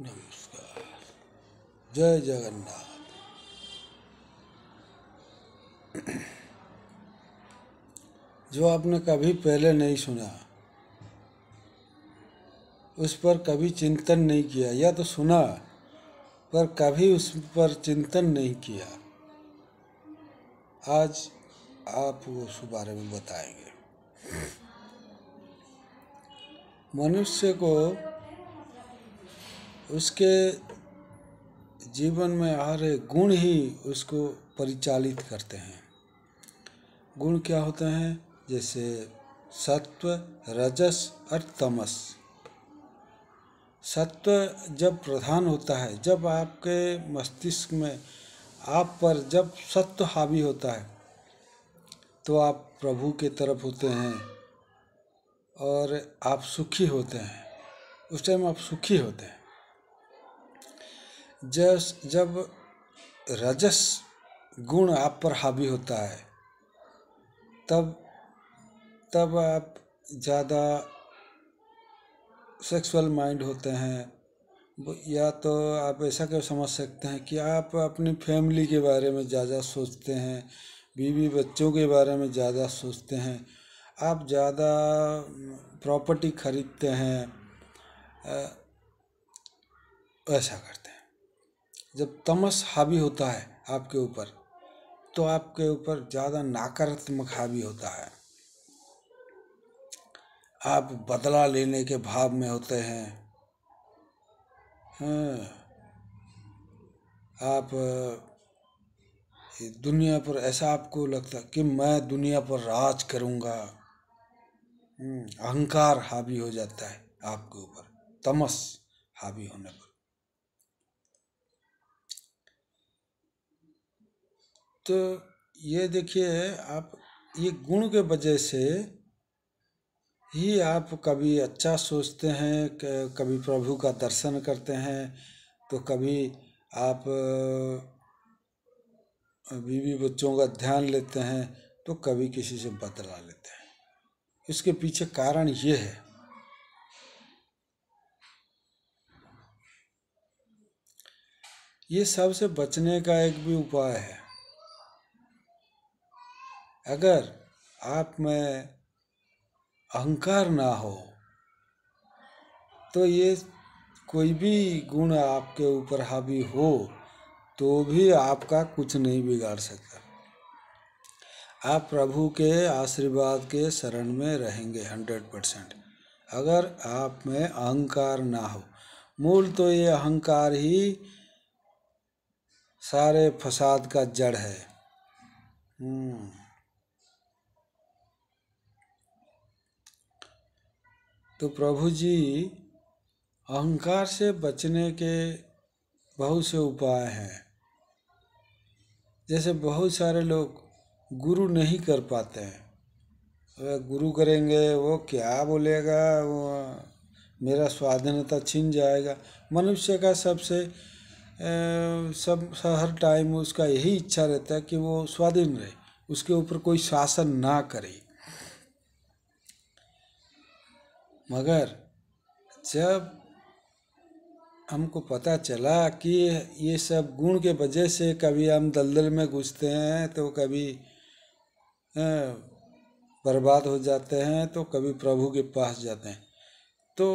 नमस्कार जय जगन्नाथ जो आपने कभी पहले नहीं सुना उस पर कभी चिंतन नहीं किया या तो सुना पर कभी उस पर चिंतन नहीं किया आज आप उस बारे में बताएंगे मनुष्य को उसके जीवन में आ रहे गुण ही उसको परिचालित करते हैं गुण क्या होते हैं जैसे सत्व रजस और तमस सत्व जब प्रधान होता है जब आपके मस्तिष्क में आप पर जब सत्व हावी होता है तो आप प्रभु के तरफ होते हैं और आप सुखी होते हैं उस टाइम आप सुखी होते हैं जस जब रजस गुण आप पर हावी होता है तब तब आप ज़्यादा सेक्सुअल माइंड होते हैं या तो आप ऐसा क्यों समझ सकते हैं कि आप अपनी फैमिली के बारे में ज़्यादा सोचते हैं बीवी बच्चों के बारे में ज़्यादा सोचते हैं आप ज़्यादा प्रॉपर्टी खरीदते हैं ऐसा करते जब तमस हावी होता है आपके ऊपर तो आपके ऊपर ज़्यादा नकारात्मक हावी होता है आप बदला लेने के भाव में होते हैं हाँ। आप दुनिया पर ऐसा आपको लगता कि मैं दुनिया पर राज करूंगा हम्म, अहंकार हावी हो जाता है आपके ऊपर तमस हावी होने पर तो ये देखिए आप ये गुण के वजह से ही आप कभी अच्छा सोचते हैं कभी प्रभु का दर्शन करते हैं तो कभी आप बीवी बच्चों का ध्यान लेते हैं तो कभी किसी से बदला लेते हैं इसके पीछे कारण ये है ये सबसे बचने का एक भी उपाय है अगर आप में अहंकार ना हो तो ये कोई भी गुण आपके ऊपर हावी हो तो भी आपका कुछ नहीं बिगाड़ सकता आप प्रभु के आशीर्वाद के शरण में रहेंगे हंड्रेड परसेंट अगर आप में अहंकार ना हो मूल तो ये अहंकार ही सारे फसाद का जड़ है हम्म। तो प्रभु जी अहंकार से बचने के बहुत से उपाय हैं जैसे बहुत सारे लोग गुरु नहीं कर पाते हैं अगर गुरु करेंगे वो क्या बोलेगा वो मेरा स्वाधीनता छिन जाएगा मनुष्य का सबसे सब हर टाइम उसका यही इच्छा रहता है कि वो स्वाधीन रहे उसके ऊपर कोई शासन ना करे मगर जब हमको पता चला कि ये सब गुण के वजह से कभी हम दलदल में घुसते हैं तो कभी बर्बाद हो जाते हैं तो कभी प्रभु के पास जाते हैं तो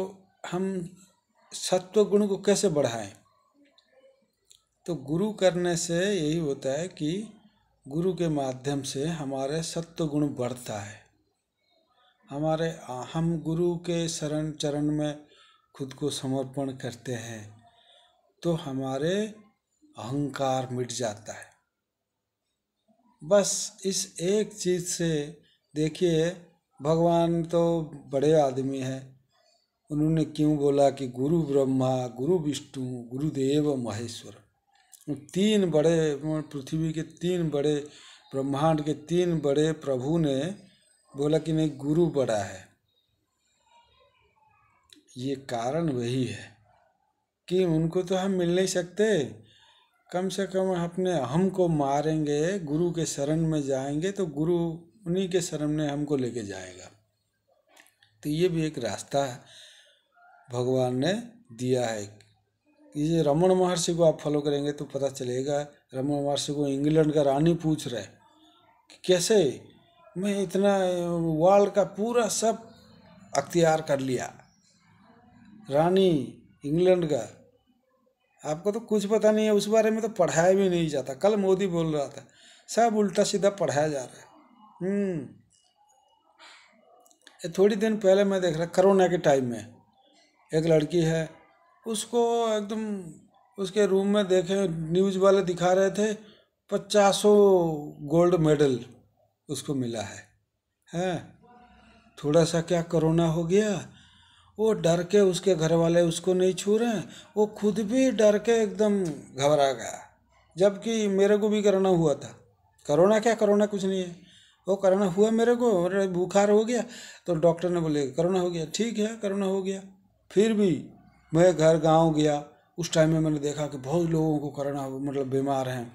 हम सत्व गुण को कैसे बढ़ाएं तो गुरु करने से यही होता है कि गुरु के माध्यम से हमारे सत्व गुण बढ़ता है हमारे हम गुरु के शरण चरण में खुद को समर्पण करते हैं तो हमारे अहंकार मिट जाता है बस इस एक चीज़ से देखिए भगवान तो बड़े आदमी हैं उन्होंने क्यों बोला कि गुरु ब्रह्मा गुरु विष्णु गुरुदेव महेश्वर तीन बड़े पृथ्वी के तीन बड़े ब्रह्मांड के तीन बड़े प्रभु ने बोला कि नहीं गुरु बड़ा है ये कारण वही है कि उनको तो हम मिल नहीं सकते कम से कम अपने हम को मारेंगे गुरु के शरण में जाएंगे तो गुरु उन्हीं के शरण में हमको लेके जाएगा तो ये भी एक रास्ता भगवान ने दिया है ये रमन महर्षि को आप फॉलो करेंगे तो पता चलेगा रमन महर्षि को इंग्लैंड का रानी पूछ रहे कि कैसे मैं इतना वाल का पूरा सब अख्तियार कर लिया रानी इंग्लैंड का आपको तो कुछ पता नहीं है उस बारे में तो पढ़ाया भी नहीं जाता कल मोदी बोल रहा था सब उल्टा सीधा पढ़ाया जा रहा है हम्म। थोड़ी दिन पहले मैं देख रहा कोरोना के टाइम में एक लड़की है उसको एकदम उसके रूम में देखे न्यूज़ वाले दिखा रहे थे पचासों गोल्ड मेडल उसको मिला है है थोड़ा सा क्या कोरोना हो गया वो डर के उसके घर वाले उसको नहीं छू रहे हैं वो खुद भी डर के एकदम घबरा गया जबकि मेरे को भी करोना हुआ था करोना क्या करोना कुछ नहीं है वो करोना हुआ मेरे को और बुखार हो गया तो डॉक्टर ने बोले करोना हो गया ठीक है करोना हो गया फिर भी मैं घर गांव गया उस टाइम में मैंने देखा कि बहुत लोगों को करोना मतलब बीमार हैं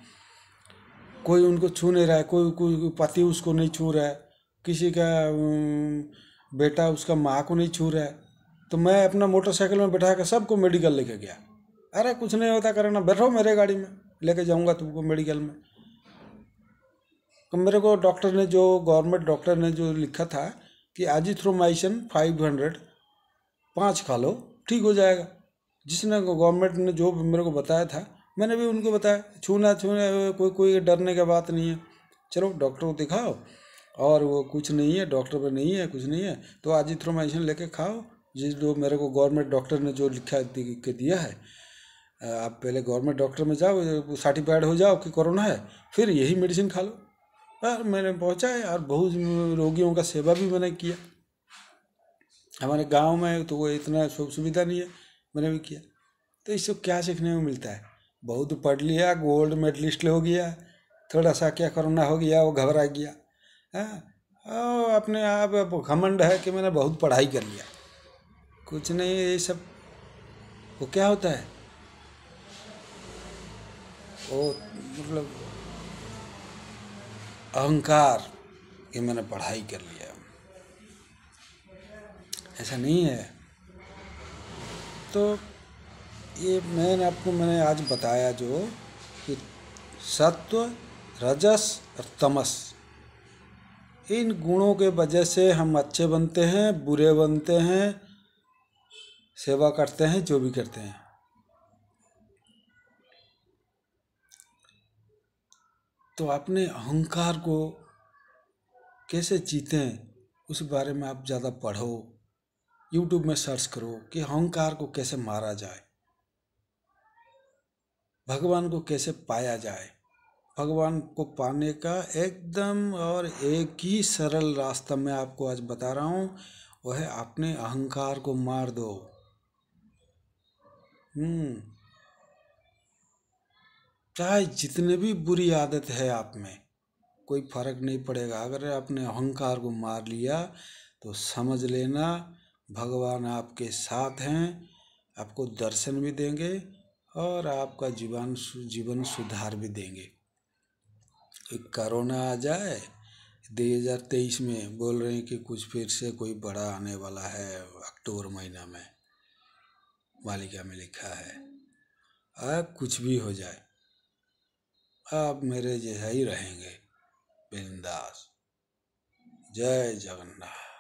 कोई उनको छू नहीं रहा है कोई कोई पति उसको नहीं छू रहा है किसी का बेटा उसका माँ को नहीं छू रहा है तो मैं अपना मोटरसाइकिल में बैठा कर सबको मेडिकल लेके गया अरे कुछ नहीं होता करे ना बैठो मेरे गाड़ी में लेके जाऊंगा तुमको मेडिकल में तो मेरे को डॉक्टर ने जो गवर्नमेंट डॉक्टर ने जो लिखा था कि एजिथ्रोमाइसिन फाइव हंड्रेड पाँच खा लो ठीक हो जाएगा जिसने गवर्नमेंट ने जो मेरे को बताया था मैंने भी उनको बताया छूना छूना कोई कोई डरने की बात नहीं है चलो डॉक्टर को दिखाओ और वो कुछ नहीं है डॉक्टर पर नहीं है कुछ नहीं है तो आज इथ्रोमाइसिन लेके खाओ जिस जो मेरे को गवर्नमेंट डॉक्टर ने जो लिखा के दिया है आप पहले गवर्नमेंट डॉक्टर में जाओ सर्टिफाइड हो जाओ कि कोरोना है फिर यही मेडिसिन खा लो और मैंने पहुँचाया और बहुत रोगियों का सेवा भी मैंने किया हमारे गांव में तो वो इतना सुविधा नहीं है मैंने भी किया तो इसको क्या सीखने में मिलता है बहुत पढ़ लिया गोल्ड मेडलिस्ट हो गया थोड़ा सा क्या करोना हो गया वो घबरा गया है हाँ, अपने आप घमंड है कि मैंने बहुत पढ़ाई कर लिया कुछ नहीं ये सब वो क्या होता है वो मतलब अहंकार कि मैंने पढ़ाई कर लिया ऐसा नहीं है तो ये मैंने आपको मैंने आज बताया जो कि सत्व रजस और तमस इन गुणों के वजह से हम अच्छे बनते हैं बुरे बनते हैं सेवा करते हैं जो भी करते हैं तो अपने अहंकार को कैसे जीतें उस बारे में आप ज़्यादा पढ़ो यूट्यूब में सर्च करो कि अहंकार को कैसे मारा जाए भगवान को कैसे पाया जाए भगवान को पाने का एकदम और एक ही सरल रास्ता मैं आपको आज बता रहा हूँ वह है अपने अहंकार को मार दो हम्म। चाहे जितने भी बुरी आदत है आप में कोई फर्क नहीं पड़ेगा अगर आपने अहंकार को मार लिया तो समझ लेना भगवान आपके साथ हैं आपको दर्शन भी देंगे और आपका जीवन जीवन सुधार भी देंगे कोरोना आ जाए 2023 में बोल रहे हैं कि कुछ फिर से कोई बड़ा आने वाला है अक्टूबर महीना में मालिका में लिखा है अब कुछ भी हो जाए आप मेरे जैसा ही रहेंगे बिंदास जय जगन्नाथ